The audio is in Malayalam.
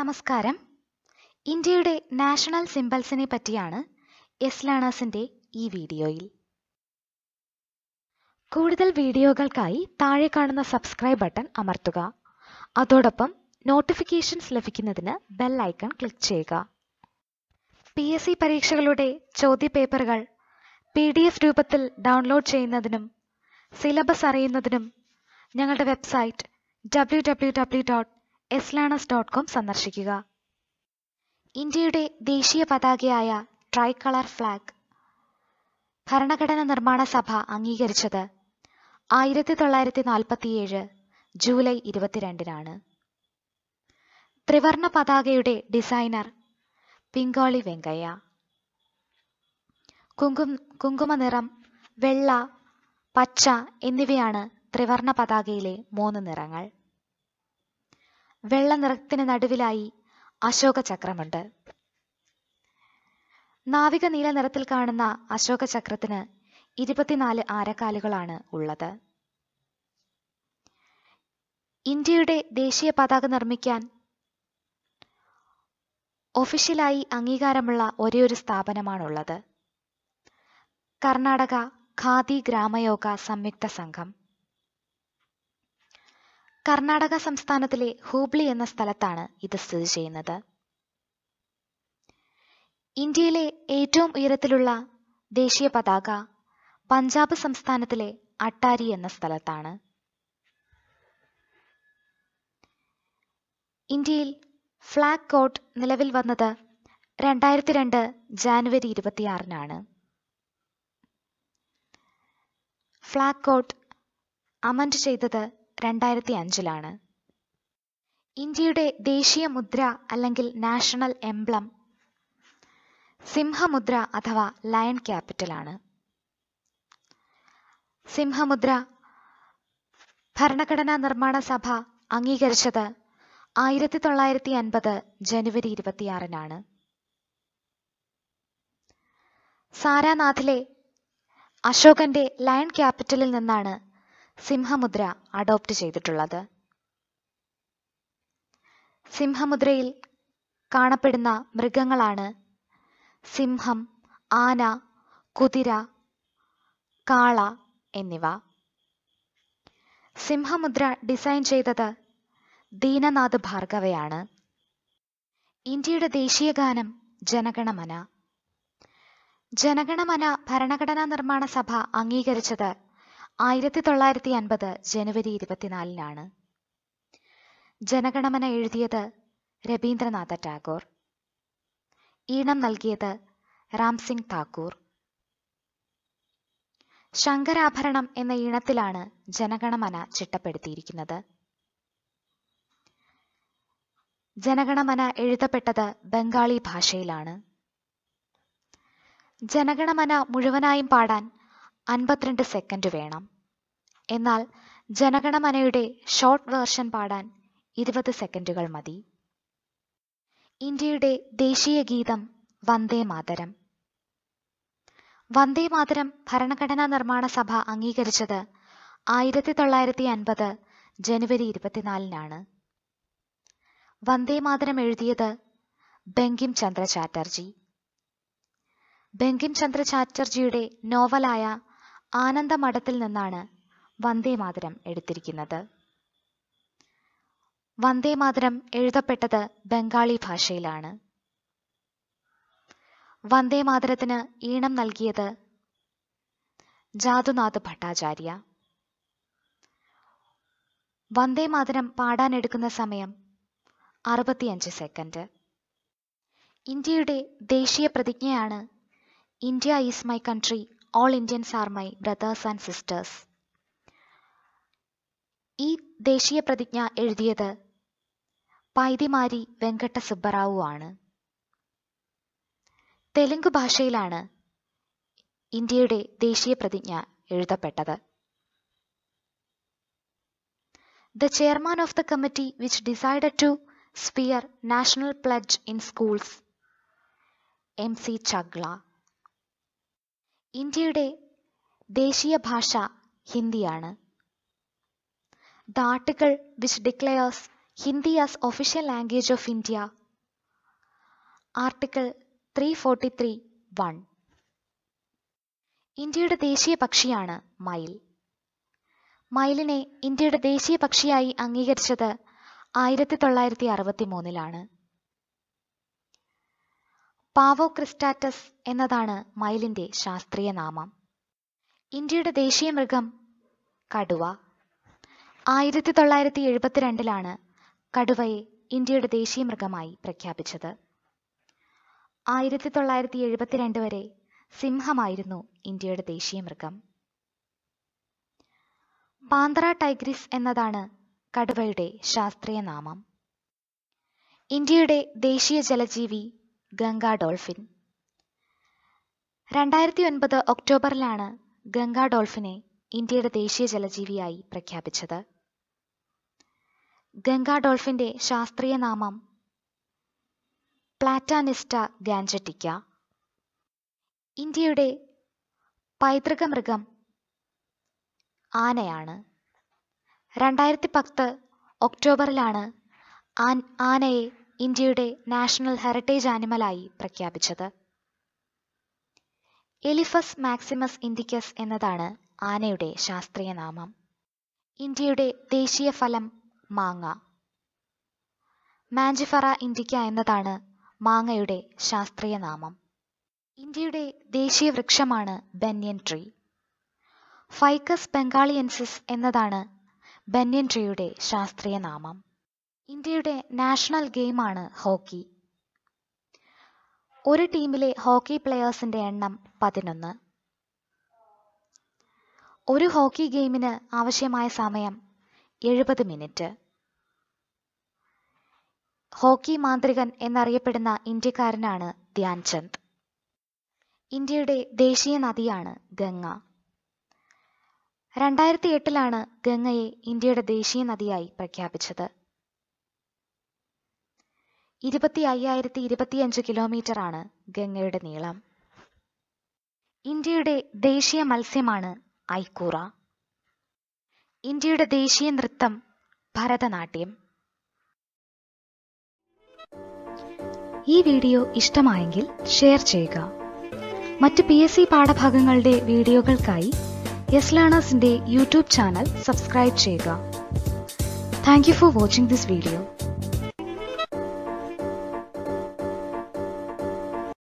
നമസ്കാരം ഇന്ത്യയുടെ നാഷണൽ സിംബൽസിനെ പറ്റിയാണ് എസ് ലേണേഴ്സിൻ്റെ ഈ വീഡിയോയിൽ കൂടുതൽ വീഡിയോകൾക്കായി താഴെ കാണുന്ന സബ്സ്ക്രൈബ് ബട്ടൺ അമർത്തുക അതോടൊപ്പം നോട്ടിഫിക്കേഷൻസ് ലഭിക്കുന്നതിന് ബെൽ ഐക്കൺ ക്ലിക്ക് ചെയ്യുക പി എസ് സി പരീക്ഷകളുടെ ചോദ്യപേപ്പറുകൾ പി ഡി എഫ് രൂപത്തിൽ ഡൗൺലോഡ് ചെയ്യുന്നതിനും സിലബസ് അറിയുന്നതിനും ഞങ്ങളുടെ website W W W dot എസ്ലാണസ് ഡോട്ട് കോം സന്ദർശിക്കുക ഇന്ത്യയുടെ ദേശീയ പതാകയായ ട്രൈ കളർ ഫ്ലാഗ് ഭരണഘടന നിർമ്മാണ സഭ അംഗീകരിച്ചത് ആയിരത്തി തൊള്ളായിരത്തി നാൽപ്പത്തിയേഴ് ജൂലൈ ഇരുപത്തിരണ്ടിനാണ് ത്രിവർണ പതാകയുടെ ഡിസൈനർ പിങ്കോളി വെങ്കയ്യ കുങ്കും കുങ്കുമ നിറം വെള്ള പച്ച എന്നിവയാണ് ത്രിവർണ പതാകയിലെ മൂന്ന് നിറങ്ങൾ വെള്ളനിറത്തിന് നടുവിലായി അശോക ചക്രമുണ്ട് നാവിക നീല നിറത്തിൽ കാണുന്ന അശോക ചക്രത്തിന് ഇരുപത്തിനാല് ആരക്കാലുകളാണ് ഉള്ളത് ഇന്ത്യയുടെ ദേശീയ പതാക നിർമ്മിക്കാൻ ഒഫീഷ്യലായി അംഗീകാരമുള്ള ഒരേയൊരു സ്ഥാപനമാണുള്ളത് കർണാടക ഖാദി ഗ്രാമയോഗ സംയുക്ത സംഘം കർണാടക സംസ്ഥാനത്തിലെ ഹൂബ്ലി എന്ന സ്ഥലത്താണ് ഇത് സ്ഥിതി ചെയ്യുന്നത് ഇന്ത്യയിലെ ഏറ്റവും ഉയരത്തിലുള്ള ദേശീയ പതാക പഞ്ചാബ് സംസ്ഥാനത്തിലെ അട്ടാരി എന്ന സ്ഥലത്താണ് ഇന്ത്യയിൽ ഫ്ലാഗ് കോട്ട് നിലവിൽ വന്നത് രണ്ടായിരത്തി രണ്ട് ജാനുവരി ഇരുപത്തിയാറിനാണ് ഫ്ലാഗ് കോട്ട് അമൻഡ് ചെയ്തത് രണ്ടായിരത്തി അഞ്ചിലാണ് ഇന്ത്യയുടെ ദേശീയ മുദ്ര അല്ലെങ്കിൽ നാഷണൽ എംബ്ലം സിംഹമുദ്ര അഥവാ ലയൺ ക്യാപിറ്റലാണ് സിംഹമുദ്ര ഭരണഘടനാ നിർമ്മാണ സഭ അംഗീകരിച്ചത് ആയിരത്തി തൊള്ളായിരത്തി അൻപത് ജനുവരി ഇരുപത്തിയാറിനാണ് സാരാനാഥിലെ അശോകന്റെ ലയൺ ക്യാപിറ്റലിൽ നിന്നാണ് സിംഹമുദ്ര അഡോപ്റ്റ് ചെയ്തിട്ടുള്ളത് സിംഹമുദ്രയിൽ കാണപ്പെടുന്ന മൃഗങ്ങളാണ് സിംഹം ആന കുതിര കാള എന്നിവ സിംഹമുദ്ര ഡിസൈൻ ചെയ്തത് ദീനനാഥ് ഭാർഗവയാണ് ഇന്ത്യയുടെ ദേശീയ ഗാനം ജനഗണമന ജനഗണമന ഭരണഘടനാ നിർമ്മാണ സഭ അംഗീകരിച്ചത് ആയിരത്തി തൊള്ളായിരത്തി അൻപത് ജനുവരി ഇരുപത്തിനാലിനാണ് ജനഗണമന എഴുതിയത് രവീന്ദ്രനാഥ ടാഗോർ ഈണം നൽകിയത് രാംസിംഗ് താക്കൂർ ശങ്കരാഭരണം എന്ന ഈണത്തിലാണ് ജനഗണമന ചിട്ടപ്പെടുത്തിയിരിക്കുന്നത് ജനഗണമന എഴുതപ്പെട്ടത് ബംഗാളി ഭാഷയിലാണ് ജനഗണമന മുഴുവനായും പാടാൻ അൻപത്തിരണ്ട് സെക്കൻഡ് വേണം എന്നാൽ ജനഗണമനയുടെ ഷോർട്ട് വേർഷൻ പാടാൻ ഇരുപത് സെക്കൻഡുകൾ മതി ഇന്ത്യയുടെ ദേശീയ ഗീതം വന്ദേ മാതരം വന്ദേ മാതരം ഭരണഘടനാ നിർമ്മാണ സഭ അംഗീകരിച്ചത് ആയിരത്തി തൊള്ളായിരത്തി അൻപത് ജനുവരി ഇരുപത്തിനാലിനാണ് വന്ദേ മാതരം എഴുതിയത് ബെങ്കിം ചന്ദ്ര ചാറ്റർജി ബെങ്കിം ചന്ദ്ര ചാറ്റർജിയുടെ നോവലായ ആനന്ദമഠത്തിൽ നിന്നാണ് വന്ദേമാതരം എടുത്തിരിക്കുന്നത് വന്ദേമാതരം എഴുതപ്പെട്ടത് ബംഗാളി ഭാഷയിലാണ് വന്ദേമാതരത്തിന് ഈണം നൽകിയത് ജാതുനാഥ് ഭട്ടാചാര്യ വന്ദേമാതരം പാടാനെടുക്കുന്ന സമയം അറുപത്തിയഞ്ച് സെക്കൻഡ് ഇന്ത്യയുടെ ദേശീയ പ്രതിജ്ഞയാണ് India is my country all Indians are my brothers and sisters ഈ ദേശീയ പ്രതിജ്ഞ എഴുതിയത് പൈതിമാരി വെങ്കട്ട സുബ്ബറാവു ആണ് തെലുങ്ക് ഭാഷയിലാണ് ഇന്ത്യയുടെ ദേശീയ പ്രതിജ്ഞ എഴുതപ്പെട്ടത് the chairman of the committee which decided to spread national pledge in schools M C Chagla ഇന്ത്യയുടെ ദേശീയ ഭാഷ ഹിന്ദിയാണ് the article which declares Hindi as official language of India article three forty three one ഇന്ത്യയുടെ ദേശീയ പക്ഷിയാണ് മയിൽ മയിലിനെ ഇന്ത്യയുടെ ദേശീയ പക്ഷിയായി അംഗീകരിച്ചത് ആയിരത്തി തൊള്ളായിരത്തി അറുപത്തി മൂന്നിലാണ് പാവോക്രിസ്റ്റാറ്റസ് എന്നതാണ് മയിലിന്റെ ശാസ്ത്രീയ നാമം ഇന്ത്യയുടെ ദേശീയ മൃഗം കടുവ ആയിരത്തി തൊള്ളായിരത്തി എഴുപത്തിരണ്ടിലാണ് കടുവയെ ഇന്ത്യയുടെ ദേശീയ മൃഗമായി പ്രഖ്യാപിച്ചത് ആയിരത്തി തൊള്ളായിരത്തി എഴുപത്തിരണ്ട് വരെ സിംഹമായിരുന്നു ഇന്ത്യയുടെ ദേശീയ മൃഗം പാന്തറ ടൈഗ്രിസ് എന്നതാണ് കടുവയുടെ ശാസ്ത്രീയ നാമം ഇന്ത്യയുടെ ദേശീയ ജലജീവി ഗംഗാ ഡോൾഫിൻ രണ്ടായിരത്തി ഒൻപത് ഒക്ടോബറിലാണ് ഗംഗാ ഡോൾഫിനെ ഇന്ത്യയുടെ ദേശീയ ജലജീവിയായി പ്രഖ്യാപിച്ചത് ഗംഗാ ഡോൾഫിന്റെ ശാസ്ത്രീയ നാമം പ്ലാറ്റാനിസ്റ്റ ഗാഞ്ചറ്റിക്ക ഇന്ത്യയുടെ പൈതൃക മൃഗം ആനയാണ് രണ്ടായിരത്തി പത്ത് ഒക്ടോബറിലാണ് ആനയെ ഇന്ത്യയുടെ നാഷണൽ ഹെറിറ്റേജ് ആനിമലായി പ്രഖ്യാപിച്ചത് എലിഫസ് മാക്സിമസ് ഇൻഡിക്കസ് എന്നതാണ് ആനയുടെ ശാസ്ത്രീയ നാമം ഇന്ത്യയുടെ ദേശീയ ഫലം മാങ്ങ മാഞ്ചിഫറ ഇൻഡിക്ക എന്നതാണ് മാങ്ങയുടെ ശാസ്ത്രീയ നാമം ഇന്ത്യയുടെ ദേശീയ വൃക്ഷമാണ് ബെന്യൻ ട്രീ ഫൈക്കസ് ബംഗാളിയൻസിസ് എന്നതാണ് ബെന്യൻ ട്രീയുടെ ശാസ്ത്രീയ നാമം ഇന്ത്യയുടെ നാഷണൽ ഗെയിമാണ് ഹോക്കി ഒരു ടീമിലെ ഹോക്കി പ്ലെയേഴ്സിന്റെ എണ്ണം പതിനൊന്ന് ഒരു ഹോക്കി ഗെയിമിന് ആവശ്യമായ സമയം എഴുപത് മിനിറ്റ് ഹോക്കി മാന്ത്രികൻ എന്നറിയപ്പെടുന്ന ഇന്ത്യക്കാരനാണ് ധ്യാൻചന്ദ് ഇന്ത്യയുടെ ദേശീയ നദിയാണ് ഗംഗ രണ്ടായിരത്തി എട്ടിലാണ് ഗംഗയെ ഇന്ത്യയുടെ ദേശീയ നദിയായി പ്രഖ്യാപിച്ചത് ഇരുപത്തി അയ്യായിരത്തി ഇരുപത്തിയഞ്ച് ആണ് ഗംഗയുടെ നീളം ഇന്ത്യയുടെ ദേശീയ മത്സ്യമാണ് ഐക്കൂറ ഇന്ത്യയുടെ ദേശീയ നൃത്തം ഭരതനാട്യം ഈ വീഡിയോ ഇഷ്ടമായെങ്കിൽ ഷെയർ ചെയ്യുക മറ്റ് പി എസ് സി പാഠഭാഗങ്ങളുടെ വീഡിയോകൾക്കായി യെസ് ലേണേഴ്സിന്റെ യൂട്യൂബ് ചാനൽ സബ്സ്ക്രൈബ് ചെയ്യുക thank you for watching this video